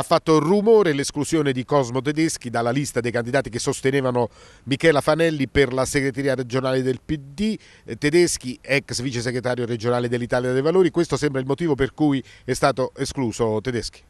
Ha fatto rumore l'esclusione di Cosmo Tedeschi dalla lista dei candidati che sostenevano Michela Fanelli per la segreteria regionale del PD. Tedeschi, ex vice segretario regionale dell'Italia dei Valori, questo sembra il motivo per cui è stato escluso Tedeschi.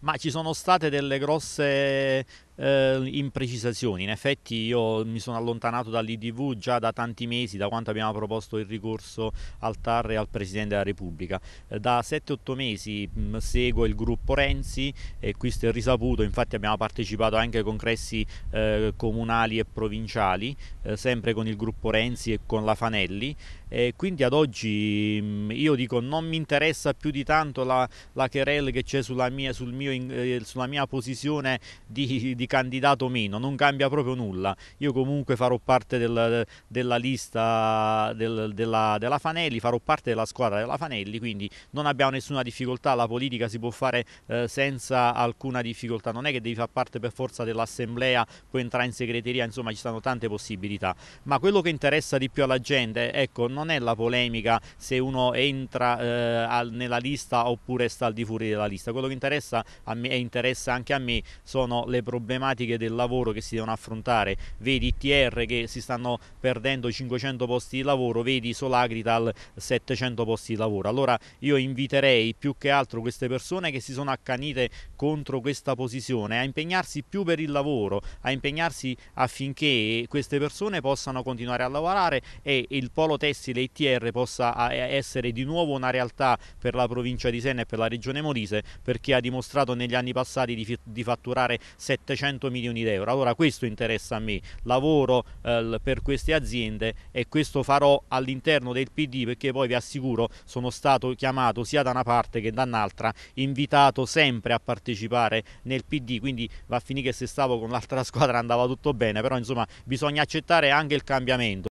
Ma ci sono state delle grosse eh, imprecisazioni, in effetti io mi sono allontanato dall'IDV già da tanti mesi, da quando abbiamo proposto il ricorso al TAR e al Presidente della Repubblica. Eh, da 7-8 mesi mh, mm, seguo il gruppo Renzi e questo è risaputo, infatti abbiamo partecipato anche ai congressi eh, comunali e provinciali, eh, sempre con il gruppo Renzi e con la Fanelli e quindi ad oggi mm, io dico non mi interessa più di tanto la, la querel che c'è sulla, sul eh, sulla mia, posizione di, di candidato o meno, non cambia proprio nulla. Io comunque farò parte del, della lista del, della, della Fanelli, farò parte della squadra della Fanelli, quindi non abbiamo nessuna difficoltà, la politica si può fare eh, senza alcuna difficoltà, non è che devi far parte per forza dell'assemblea, puoi entrare in segreteria, insomma ci sono tante possibilità, ma quello che interessa di più alla gente, ecco, non è la polemica se uno entra eh, al, nella lista oppure sta al di fuori della lista, quello che interessa a me e interessa anche a me sono le problematiche problematiche del lavoro che si devono affrontare, vedi ITR che si stanno perdendo 500 posti di lavoro, vedi Solagrital 700 posti di lavoro. Allora io inviterei più che altro queste persone che si sono accanite contro questa posizione a impegnarsi più per il lavoro, a impegnarsi affinché queste persone possano continuare a lavorare e il polo tessile ITR possa essere di nuovo una realtà per la provincia di Senna e per la regione Molise perché ha dimostrato negli anni passati di fatturare 700 100 milioni di euro. Allora questo interessa a me, lavoro eh, per queste aziende e questo farò all'interno del PD perché poi vi assicuro sono stato chiamato sia da una parte che da un'altra, invitato sempre a partecipare nel PD, quindi va a finire che se stavo con l'altra squadra andava tutto bene, però insomma bisogna accettare anche il cambiamento.